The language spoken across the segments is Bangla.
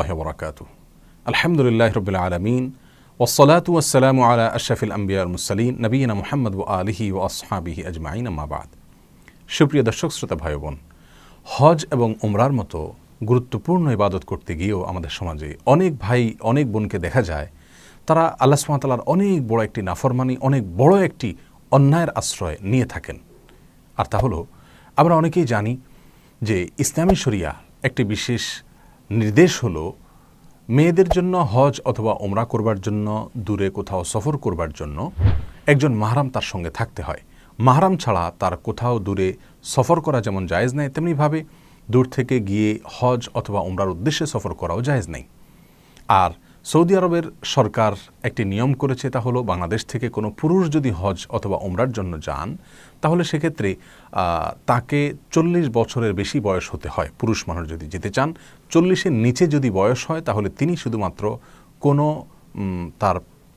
রহমতুল্লাহ বরাকাতু আলহামদুলিল্লাহ রবিল আলমিন ওসলাত ওসালাম আলা আশরাফিল আম্বিয়ার মুসালিন নবীন মোহাম্মদ ও আলহি ও আসহাবিহি আজমাইন আমাবাদ সুপ্রিয় দর্শক শ্রোতা ভাই বোন হজ এবং উমরার মতো গুরুত্বপূর্ণ ইবাদত করতে গিয়েও আমাদের সমাজে অনেক ভাই অনেক বোনকে দেখা যায় তারা আল্লাহ সুমাতালার অনেক বড় একটি নাফরমানি অনেক বড় একটি অন্যায়ের আশ্রয় নিয়ে থাকেন আর তা হল আমরা অনেকেই জানি যে ইসলামী শরিয়া একটি বিশেষ নির্দেশ হলো মেয়েদের জন্য হজ অথবা ওমরা করবার জন্য দূরে কোথাও সফর করবার জন্য একজন মাহারাম তার সঙ্গে থাকতে হয় মাহারাম ছাড়া তার কোথাও দূরে সফর করা যেমন জায়েজ নেই তেমনিভাবে দূর থেকে গিয়ে হজ অথবা ওমরার উদ্দেশ্যে সফর করাও জায়েজ নেই আর সৌদি আরবের সরকার একটি নিয়ম করেছে তা হলো বাংলাদেশ থেকে কোনো পুরুষ যদি হজ অথবা ওমরার জন্য যান তাহলে সেক্ষেত্রে তাকে চল্লিশ বছরের বেশি বয়স হতে হয় পুরুষ মানুষ যদি যেতে চান চল্লিশের নিচে যদি বয়স হয় তাহলে তিনি শুধুমাত্র কোনো তার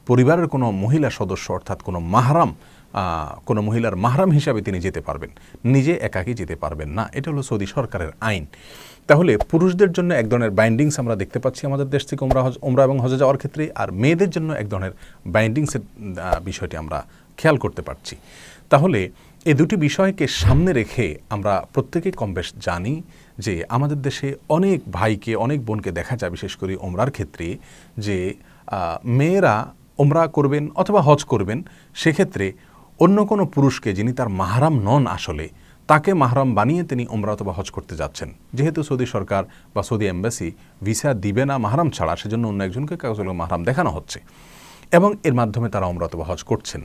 পরিবারের কোনো মহিলা সদস্য অর্থাৎ কোনো মাহারাম কোনো মহিলার মাহরাম হিসাবে তিনি যেতে পারবেন নিজে একাকি যেতে পারবেন না এটা হলো সৌদি সরকারের আইন তাহলে পুরুষদের জন্য এক ধরনের বাইন্ডিংস আমরা দেখতে পাচ্ছি আমাদের দেশ থেকে ওমরা হজ ওমরা এবং হজে যাওয়ার ক্ষেত্রে আর মেয়েদের জন্য এক ধরনের বাইন্ডিংসের বিষয়টি আমরা খেয়াল করতে পারছি তাহলে এই দুটি বিষয়কে সামনে রেখে আমরা প্রত্যেকে কম বেশ জানি যে আমাদের দেশে অনেক ভাইকে অনেক বোনকে দেখা যায় বিশেষ করে ওমরার ক্ষেত্রে যে মেয়েরা ওমরা করবেন অথবা হজ করবেন সেক্ষেত্রে অন্য কোনো পুরুষকে যিনি তার মাহারাম নন আসলে তাকে মাহরাম বানিয়ে তিনি ওমরা অথবা হজ করতে যাচ্ছেন যেহেতু সৌদি সরকার বা সৌদি এম্বাসি ভিসা দিবে না মাহরাম ছাড়া সেজন্য অন্য একজনকে কাগজের মাহরাম দেখানো হচ্ছে এবং এর মাধ্যমে তারা ওমরা অথবা হজ করছেন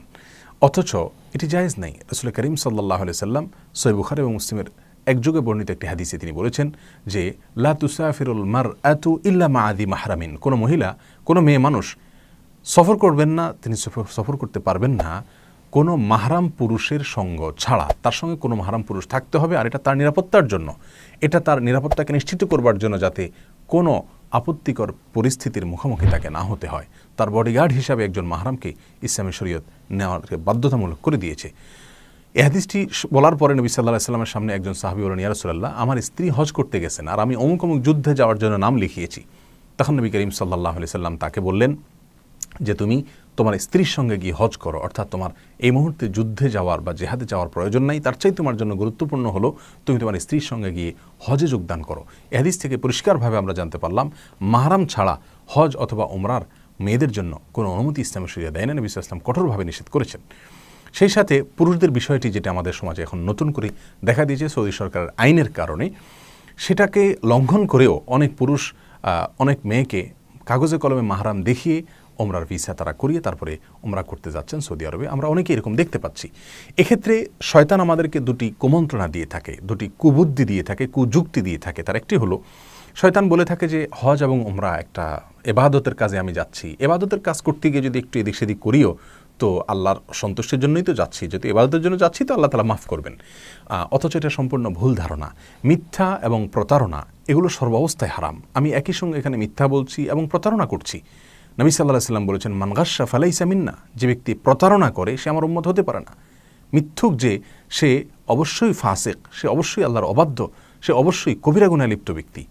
অথচ এটি জায়েজ নাই রসুল করিম সাল্লাহ আলি সাল্লাম সৈবুখার এবং মুসলিমের একযোগে বর্ণিত একটি হাদিসে তিনি বলেছেন যে লাতুসাফিরুল মার আতু ইল্লা মা আদি মাহরামিন কোনো মহিলা কোনো মেয়ে মানুষ সফর করবেন না তিনি সফর করতে পারবেন না কোনো মাহারাম পুরুষের সঙ্গ ছাড়া তার সঙ্গে কোনো মাহারাম পুরুষ থাকতে হবে আর এটা তার নিরাপত্তার জন্য এটা তার নিরাপত্তাকে নিশ্চিত করবার জন্য যাতে কোনো আপত্তিকর পরিস্থিতির মুখোমুখি তাকে না হতে হয় তার বডিগার্ড হিসাবে একজন মাহারামকে ইসলামী শরীয়ত নেওয়াকে বাধ্যতামূলক করে দিয়েছে এহাদিসটি বলার পরে নবী সাল্লাহ ইসলামের সামনে একজন সাহাবি বলেন ইয়ারসুল্লাহ আমার স্ত্রী হজ করতে গেছেন আর আমি অমুক অমুক যুদ্ধে যাওয়ার জন্য নাম লিখিয়েছি তখন নবী করিম সাল্লাহ সাল্লাম তাকে বললেন যে তুমি তোমার স্ত্রীর সঙ্গে গিয়ে হজ করো অর্থাৎ তোমার এই মুহূর্তে যুদ্ধে যাওয়ার বা জেহাদে যাওয়ার প্রয়োজন নাই তার চাই তোমার জন্য গুরুত্বপূর্ণ হলো তুমি তোমার স্ত্রীর সঙ্গে গিয়ে হজে যোগদান করো এহাদিস থেকে পরিষ্কারভাবে আমরা জানতে পারলাম মাহারাম ছাড়া হজ অথবা ওমরার মেয়েদের জন্য কোনো অনুমতি ইসলামের সুযোগ দেয় না নবী ইসলাম কঠোরভাবে নিষেধ করেছেন সেই সাথে পুরুষদের বিষয়টি যেটা আমাদের সমাজে এখন নতুন করে দেখা দিয়েছে সৌদি সরকারের আইনের কারণে সেটাকে লঙ্ঘন করেও অনেক পুরুষ অনেক মেয়েকে কাগজে কলমে মাহারাম দেখিয়ে ওমরার ভিসা তারা করিয়ে তারপরে ওমরা করতে যাচ্ছেন সৌদি আরবে আমরা অনেকে এরকম দেখতে পাচ্ছি এক্ষেত্রে শয়তান আমাদেরকে দুটি কুমন্ত্রণা দিয়ে থাকে দুটি কুবুদ্ধি দিয়ে থাকে কুযুক্তি দিয়ে থাকে তার একটি হলো শয়তান বলে থাকে যে হজ এবং ওমরা একটা এবাদতের কাজে আমি যাচ্ছি এবাদতের কাজ করতে গিয়ে যদি একটু এদিক সেদিক করিও তো আল্লাহর সন্তুষ্টের জন্যই তো যাচ্ছি যদি এবাদতের জন্য যাচ্ছি তো আল্লাহ তালা মাফ করবেন অথচ এটা সম্পূর্ণ ভুল ধারণা মিথ্যা এবং প্রতারণা এগুলো সর্বাবস্থায় হারাম আমি একই সঙ্গে এখানে মিথ্যা বলছি এবং প্রতারণা করছি নবী সাল্লাহ সাল্লাম বলেছেন মানগাসা সামিন না যে ব্যক্তি প্রতারণা করে সে আমার উন্মত হতে পারে না মিথ্যুক যে সে অবশ্যই ফাসেক সে অবশ্যই আল্লাহর অবাধ্য সে অবশ্যই কবিরাগুনায় লিপ্ত ব্যক্তি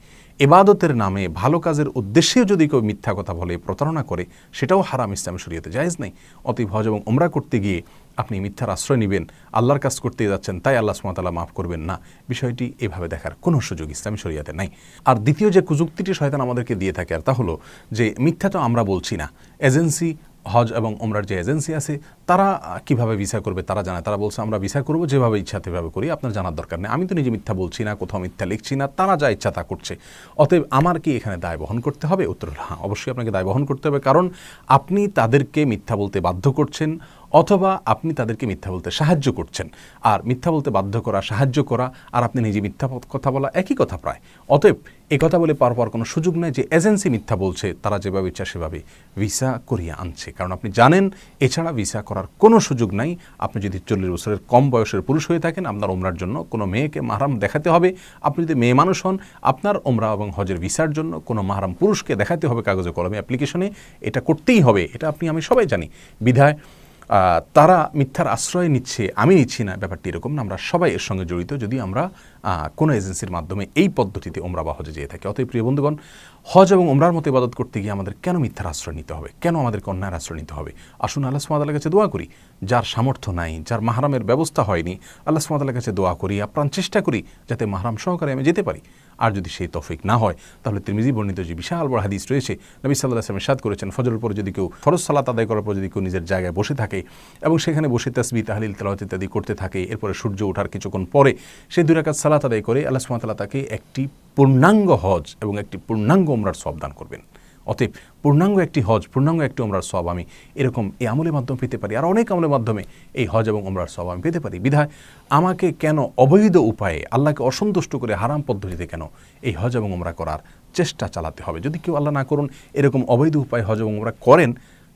এবাদতের নামে ভালো কাজের উদ্দেশ্যে যদি কেউ মিথ্যা কথা বলে প্রতারণা করে সেটাও হারাম ইসলাম শরীয়তে জায়জ নেই অতি হজ এবং ওমরা করতে গিয়ে আপনি মিথ্যার আশ্রয় নেবেন আল্লাহর কাজ করতে যাচ্ছেন তাই আল্লাহ সুমতাল্লাহ মাফ করবেন না বিষয়টি এভাবে দেখার কোনো সুযোগ ইসলামী শরিয়াতে নাই আর দ্বিতীয় যে কুযুক্তিটি শয়তান আমাদেরকে দিয়ে থাকে আর তা হলো যে মিথ্যা তো আমরা বলছি না এজেন্সি হজ এবং ওমরার যে এজেন্সি আছে তারা কিভাবে ভিসা করবে তারা জানে তারা বলছে আমরা ভিসা করবো যেভাবে ইচ্ছা সেভাবে করি আপনার জানার দরকার নেই আমি তো নিজে মিথ্যা বলছি না কোথাও মিথ্যা লিখছি না তারা যা ইচ্ছা তা করছে অতএব আমার কি এখানে দায় বহন করতে হবে উত্তর হ্যাঁ অবশ্যই আপনাকে দায় বহন করতে হবে কারণ আপনি তাদেরকে মিথ্যা বলতে বাধ্য করছেন অথবা আপনি তাদেরকে মিথ্যা বলতে সাহায্য করছেন আর মিথ্যা বলতে বাধ্য করা সাহায্য করা আর আপনি নিজে মিথ্যা কথা বলা একই কথা প্রায় অতএব এ কথা বলে পার পর কোনো সুযোগ নেই যে এজেন্সি মিথ্যা বলছে তারা যেভাবে ইচ্ছা সেভাবে ভিসা করিয়ে আনছে কারণ আপনি জানেন এছাড়া ভিসা করার কোনো সুযোগ নাই আপনি যদি চল্লিশ বছরের কম বয়সের পুরুষ হয়ে থাকেন আপনার ওমরার জন্য কোনো মেয়েকে মাহারাম দেখাতে হবে আপনি যদি মেয়ে মানুষ হন আপনার ওমরা এবং হজের ভিসার জন্য কোনো মাহারাম পুরুষকে দেখাতে হবে কাগজে কলমে অ্যাপ্লিকেশনে এটা করতেই হবে এটা আপনি আমি সবাই জানি বিধায় তারা মিথ্যার আশ্রয় নিচ্ছে আমি নিচ্ছি না ব্যাপারটি এরকম না আমরা সবাই এর সঙ্গে জড়িত যদি আমরা কোনো এজেন্সির মাধ্যমে এই পদ্ধতিতে ওমরা বাহজে যেয়ে থাকি অতএব প্রিয় বন্ধুগণ হজ এবং ওমরার মতো ইবাদত করতে গিয়ে আমাদের কেন মিথ্যার আশ্রয় নিতে হবে কেন আমাদের কন্যার আশ্রয় নিতে হবে আসুন আল্লাহ সুমাদালের কাছে দোয়া করি যার সামর্থ্য নাই যার মাহারামের ব্যবস্থা হয়নি আল্লাহ সুমাদালের কাছে দোয়া করি আপ্রাণ চেষ্টা করি যাতে মাহারাম সহকারে আমি যেতে পারি আর যদি সেই তফিক না হয় তাহলে ত্রিমিজি বর্ণিত যে বিশাল বড় হাদিস রয়েছে নবী সাল্লাহ আসলামের সাদ করেছেন ফজরের পরে যদি কেউ ফরজ সালাত আদায় করার পর যদি কেউ নিজের জায়গায় বসে থাকে এবং সেখানে বসে তসবি তাহলিল তালাওয়াত ইত্যাদি করতে থাকে এরপরে সূর্য ওঠার কিছুক্ষণ পরে সেই দুরাকাত সালাত আদায় করে আল্লাহ সুমাতাল্লাহ তাকে একটি পূর্ণাঙ্গ হজ এবং একটি পূর্ণাঙ্গ ওমরার সব দান করবেন অতএব পূর্ণাঙ্গ একটি হজ পূর্ণাঙ্গ একটি ওমরার সব আমি এরকম এই আমলের মাধ্যমে পেতে পারি আর অনেক আমলের মাধ্যমে এই হজ এবং ওমরার সব আমি পেতে পারি বিধায় আমাকে কেন অবৈধ উপায়ে আল্লাহকে অসন্তুষ্ট করে হারাম পদ্ধতিতে কেন এই হজ এবং ওমরা করার চেষ্টা চালাতে হবে যদি কেউ আল্লাহ না করুন এরকম অবৈধ উপায়ে হজ এবং ওমরা করেন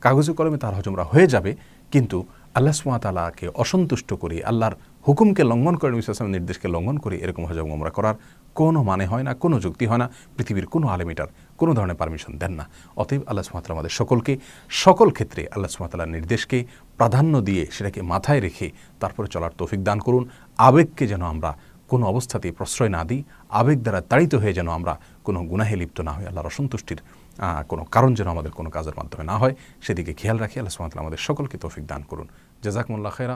কাগজে কলমে তার হজমরা হয়ে যাবে কিন্তু আল্লাহ সুমাতালাকে অসন্তুষ্ট করে আল্লাহর হুকুমকে লঙ্ঘন করে নবী সাল্লামের নির্দেশকে লঙ্ঘন করে এরকম হজম ওমরা করার কোনো মানে হয় না কোনো যুক্তি হয় না পৃথিবীর কোনো আলেমিটার কোনো ধরনের পারমিশন দেন না অতএব আল্লাহ সুমাতাল আমাদের সকলকে সকল ক্ষেত্রে আল্লাহ সুমাতাল্লার নির্দেশকে প্রাধান্য দিয়ে সেটাকে মাথায় রেখে তারপরে চলার তৌফিক দান করুন আবেগকে যেন আমরা কোনো অবস্থাতে প্রশ্রয় না দিই আবেগ দ্বারা তাড়িত হয়ে যেন আমরা কোনো গুনাহে লিপ্ত না হয়ে আল্লাহর অসন্তুষ্টির কোনো কারণ যেন আমাদের কোনো কাজের মাধ্যমে না হয় সেদিকে খেয়াল রাখি আল্লাহ সুমাতলা আমাদের সকলকে তৌফিক দান করুন জাজাকমুল্লা খেরা